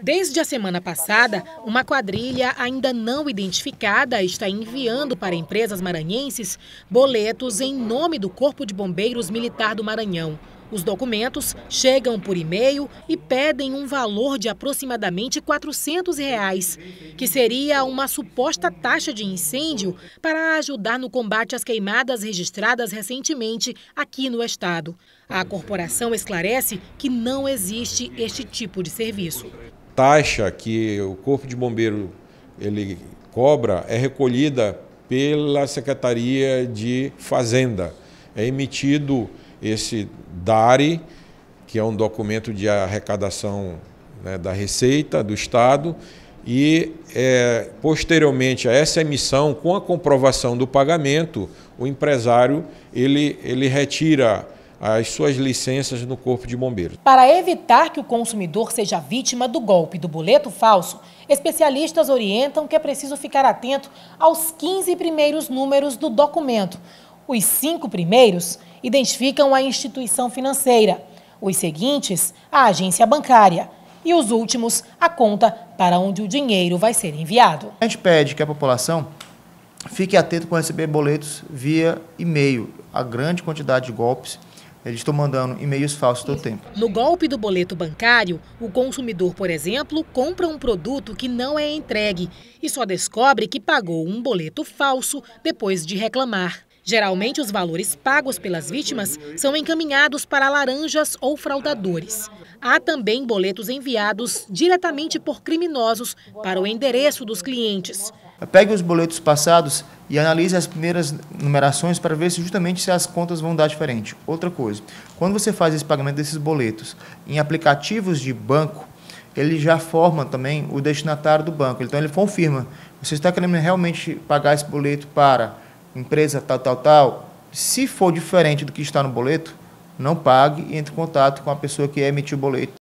Desde a semana passada, uma quadrilha ainda não identificada está enviando para empresas maranhenses boletos em nome do Corpo de Bombeiros Militar do Maranhão. Os documentos chegam por e-mail e pedem um valor de aproximadamente R$ 400, reais, que seria uma suposta taxa de incêndio para ajudar no combate às queimadas registradas recentemente aqui no estado. A corporação esclarece que não existe este tipo de serviço taxa que o Corpo de Bombeiro ele cobra é recolhida pela Secretaria de Fazenda. É emitido esse DARE, que é um documento de arrecadação né, da Receita do Estado, e é, posteriormente a essa emissão, com a comprovação do pagamento, o empresário ele, ele retira as suas licenças no Corpo de Bombeiros. Para evitar que o consumidor seja vítima do golpe do boleto falso, especialistas orientam que é preciso ficar atento aos 15 primeiros números do documento. Os cinco primeiros identificam a instituição financeira, os seguintes, a agência bancária e os últimos, a conta para onde o dinheiro vai ser enviado. A gente pede que a população fique atento com receber boletos via e-mail. A grande quantidade de golpes eles estão mandando e-mails falsos todo o tempo. No golpe do boleto bancário, o consumidor, por exemplo, compra um produto que não é entregue e só descobre que pagou um boleto falso depois de reclamar. Geralmente, os valores pagos pelas vítimas são encaminhados para laranjas ou fraudadores. Há também boletos enviados diretamente por criminosos para o endereço dos clientes. Pegue os boletos passados e analise as primeiras numerações para ver se justamente se as contas vão dar diferente. Outra coisa, quando você faz esse pagamento desses boletos em aplicativos de banco, ele já forma também o destinatário do banco. Então ele confirma, você está querendo realmente pagar esse boleto para empresa tal, tal, tal. Se for diferente do que está no boleto, não pague e entre em contato com a pessoa que emitiu o boleto.